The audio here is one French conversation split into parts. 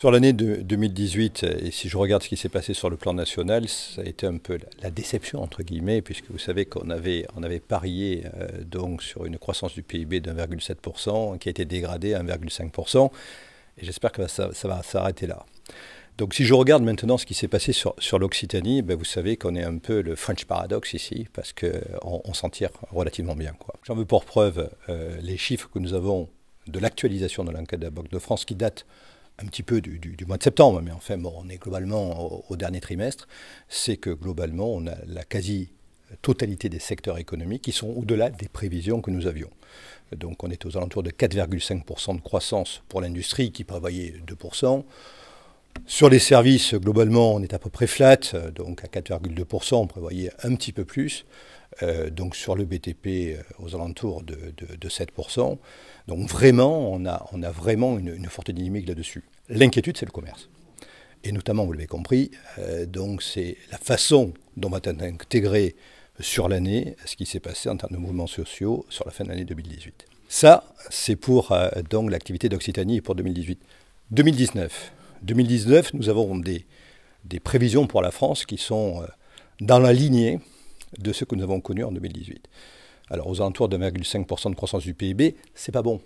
Sur l'année 2018, euh, et si je regarde ce qui s'est passé sur le plan national, ça a été un peu la déception, entre guillemets, puisque vous savez qu'on avait, on avait parié euh, donc sur une croissance du PIB d'1,7% qui a été dégradée à 1,5%, et j'espère que ça, va s'arrêter là. Donc si je regarde maintenant ce qui s'est passé sur, l'Occitanie, ben, vous savez qu'on est un peu le French paradoxe ici, parce qu'on on, s'en tire relativement bien. J'en veux pour preuve euh, les chiffres que nous avons de l'actualisation de l'enquête de la Banque de France qui date un petit peu du, mois de septembre, mais enfin, bon, on est globalement au, au dernier trimestre, c'est que globalement, on a la quasi-totalité des secteurs économiques qui sont au-delà des prévisions que nous avions. Donc, on est aux alentours de 4,5% de croissance pour l'industrie qui prévoyait 2%. Sur les services, globalement, on est à peu près flat, donc à 4,2%, on prévoyait un petit peu plus. Euh, donc sur le BTP euh, aux alentours de, 7%. Donc vraiment, on a, on a vraiment une, forte dynamique là-dessus. L'inquiétude, c'est le commerce. Et notamment, vous l'avez compris, euh, donc c'est la façon dont va être intégré sur l'année ce qui s'est passé en termes de mouvements sociaux sur la fin de l'année 2018. Ça, c'est pour donc l'activité d'Occitanie pour 2018. 2019. 2019, nous avons des, des prévisions pour la France qui sont dans la lignée de ce que nous avons connu en 2018. Alors aux alentours de 1,5% de croissance du PIB, c'est pas bon.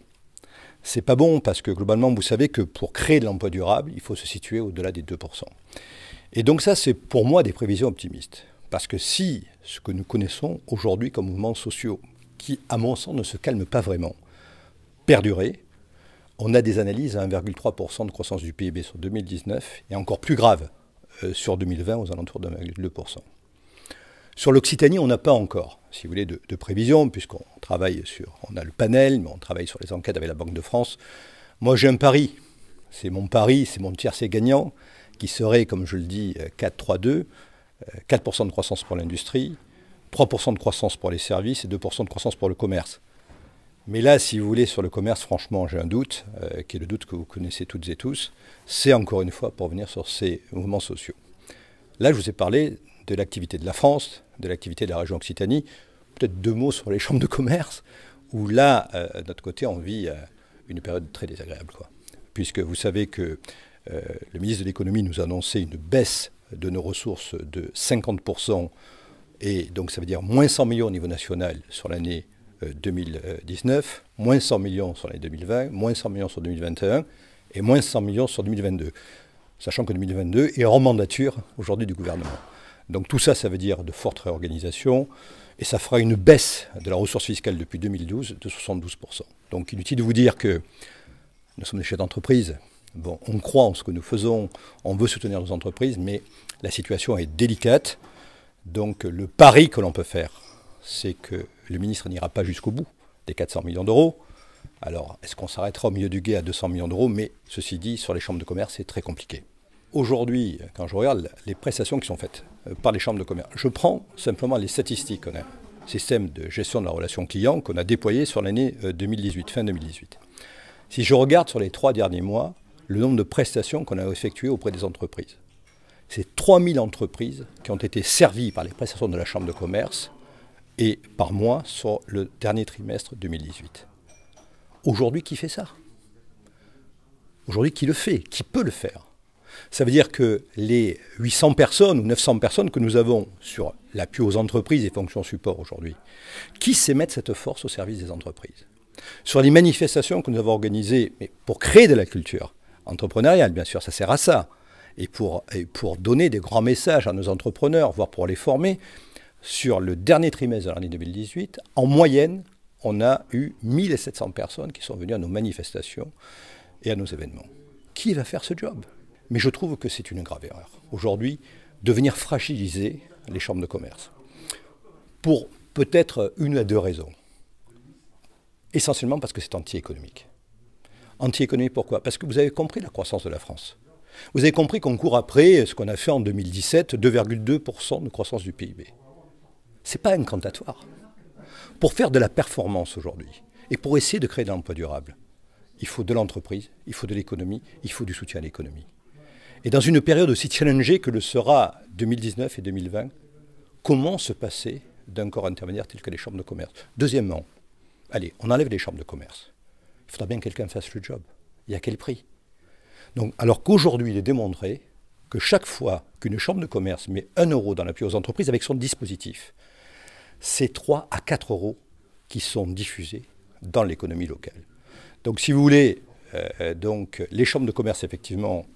C'est pas bon parce que globalement, vous savez que pour créer de l'emploi durable, il faut se situer au-delà des 2%. Et donc ça, c'est pour moi des prévisions optimistes. Parce que si ce que nous connaissons aujourd'hui comme mouvements sociaux, qui à mon sens ne se calme pas vraiment, perdurait, on a des analyses à 1,3% de croissance du PIB sur 2019 et encore plus grave euh, sur 2020 aux alentours de 1,2%. Sur l'Occitanie, on n'a pas encore, si vous voulez, de, prévision, puisqu'on travaille sur, on a le panel, mais on travaille sur les enquêtes avec la Banque de France. Moi, j'ai un pari, c'est mon pari, c'est mon tiercé gagnant, qui serait, comme je le dis, 4-3-2, euh, 4% euh, de croissance pour l'industrie, 3% de croissance pour les services et 2% de croissance pour le commerce. Mais là, si vous voulez, sur le commerce, franchement, j'ai un doute, euh, qui est le doute que vous connaissez toutes et tous, c'est encore une fois pour venir sur ces mouvements sociaux. Là, je vous ai parlé de l'activité de la France, de l'activité de la région Occitanie. Peut-être deux mots sur les chambres de commerce, où là, euh, de notre côté, on vit euh, une période très désagréable. Quoi. Puisque vous savez que euh, le ministre de l'économie nous a annoncé une baisse de nos ressources de 50%, et donc ça veut dire moins 100 millions au niveau national sur l'année 2019, moins 100 millions sur l'année 2020, moins 100 millions sur 2021 et moins 100 millions sur 2022, sachant que 2022 est en mandature aujourd'hui du gouvernement. Donc tout ça, ça veut dire de fortes réorganisations, et ça fera une baisse de la ressource fiscale depuis 2012 de 72%. Donc inutile de vous dire que nous sommes des chefs d'entreprise, bon, on croit en ce que nous faisons, on veut soutenir nos entreprises, mais la situation est délicate. Donc le pari que l'on peut faire, c'est que le ministre n'ira pas jusqu'au bout des 400 millions d'euros. Alors, est-ce qu'on s'arrêtera au milieu du guet à 200 millions d'euros Mais ceci dit, sur les chambres de commerce, c'est très compliqué aujourd'hui, quand je regarde les prestations qui sont faites euh, par les chambres de commerce, je prends simplement les statistiques qu'on a, système de gestion de la relation client qu'on a déployé sur l'année 2018, euh, fin 2018. Si je regarde sur les trois derniers mois, le nombre de prestations qu'on a effectuées auprès des entreprises, c'est 3000 entreprises qui ont été servies par les prestations de la Chambre de commerce et par mois sur le dernier trimestre 2018. Aujourd'hui, qui fait ça Aujourd'hui, qui le fait Qui peut le faire ça veut dire que les 800 personnes ou 900 personnes que nous avons sur l'appui aux entreprises et fonctions support aujourd'hui, qui sait mettre cette force au service des entreprises Sur les manifestations que nous avons organisées mais pour créer de la culture entrepreneuriale, bien sûr, ça sert à ça, et pour, et pour donner des grands messages à nos entrepreneurs, voire pour les former, sur le dernier trimestre de l'année 2018, en moyenne, on a eu 1700 personnes qui sont venues à nos manifestations et à nos événements. Qui va faire ce job mais je trouve que c'est une grave erreur. Aujourd'hui, de venir fragiliser les chambres de commerce. Pour peut-être une à deux raisons. Essentiellement parce que c'est anti-économique. Anti-économique pourquoi Parce que vous avez compris la croissance de la France. Vous avez compris qu'on court après ce qu'on a fait en 2017, 2,2% de croissance du PIB. Ce n'est pas incantatoire. Pour faire de la performance aujourd'hui et pour essayer de créer de l'emploi durable, il faut de l'entreprise, il faut de l'économie, il faut du soutien à l'économie. Et dans une période aussi challengée que le sera 2019 et 2020, comment se passer d'un corps intermédiaire tel que les chambres de commerce Deuxièmement, allez, on enlève les chambres de commerce. Il faudra bien que quelqu'un fasse le job. Et à quel prix Donc, alors qu'aujourd'hui, il est démontré que chaque fois qu'une chambre de commerce met 1 euro dans l'appui aux entreprises avec son dispositif, c'est 3 à 4 euros qui sont diffusés dans l'économie locale. Donc, si vous voulez, euh, euh, donc, les chambres de commerce, effectivement,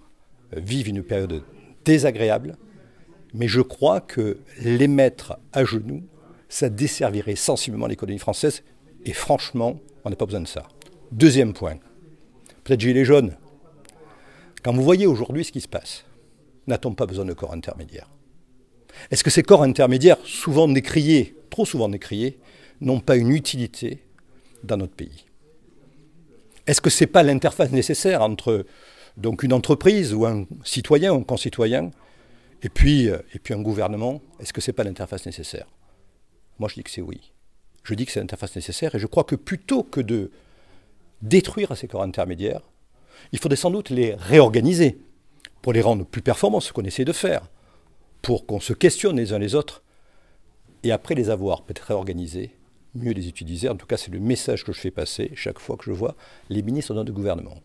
vivent une période désagréable, mais je crois que les mettre à genoux, ça desservirait sensiblement l'économie française, et franchement, on n'a pas besoin de ça. Deuxième point, peut-être gilets jaunes. Quand vous voyez aujourd'hui ce qui se passe, n'a-t-on pas besoin de corps intermédiaires Est-ce que ces corps intermédiaires, souvent décriés, trop souvent décriés, n'ont pas une utilité dans notre pays Est-ce que ce n'est pas l'interface nécessaire entre donc une entreprise ou un citoyen ou un concitoyen, et puis, euh, et puis un gouvernement, est-ce que ce n'est pas l'interface nécessaire Moi, je dis que c'est oui. Je dis que c'est l'interface nécessaire, et je crois que plutôt que de détruire ces corps intermédiaires, il faudrait sans doute les réorganiser pour les rendre plus performants, ce qu'on essaie de faire, pour qu'on se questionne les uns les autres, et après les avoir peut-être réorganisés, mieux les utiliser. En tout cas, c'est le message que je fais passer chaque fois que je vois les ministres dans le gouvernement.